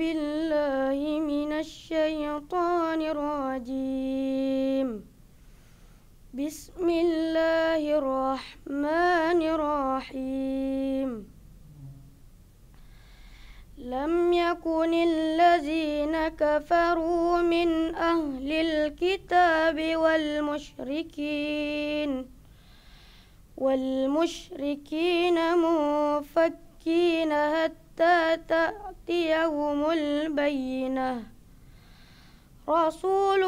بالله من الشيطان الرجيم بسم الله الرحمن الرحيم لم يكن الذين كفروا من أهل الكتاب والمشركين والمشركين منفكين حتى تأتيهم البينة رسول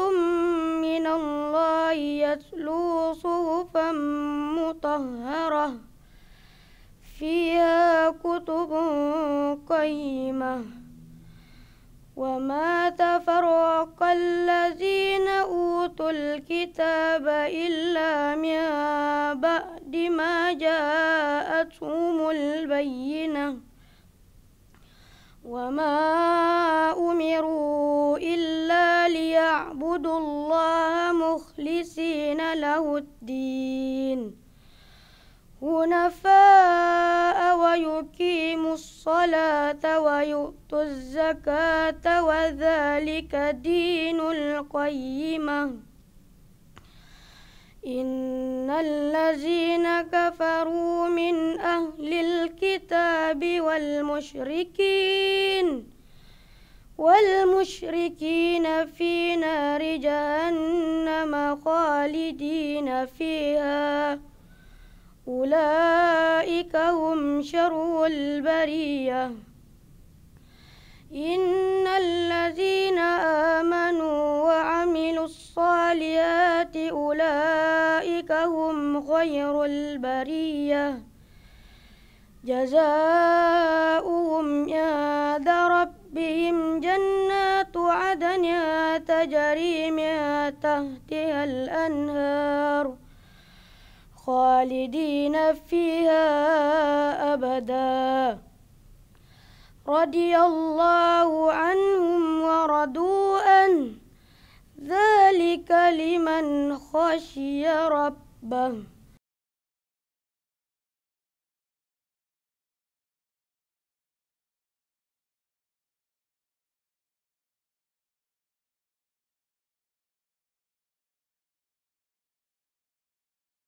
من الله يتلو صوفا مطهرة فيها كتب قيمة وما تفرق الذين أوتوا الكتاب إلا من بعد ما جاءتهم البينة وما أمروا إلا ليعبدوا الله مخلصين له الدين حنفاء ويقيموا الصلاة ويؤتوا الزكاة وذلك دين القيمة إن الذين كفروا من أهل الكتاب والمشركين والمشركين في نار جهنم خالدين فيها أولئك هم شر البرية إن الذين أولئك هم خير البرية جزاؤهم عند ربهم جنات عدن تجري من تحتها الأنهار خالدين فيها أبدا رضي الله عنهم ورضوا عنه ذلك لمن خشي ربه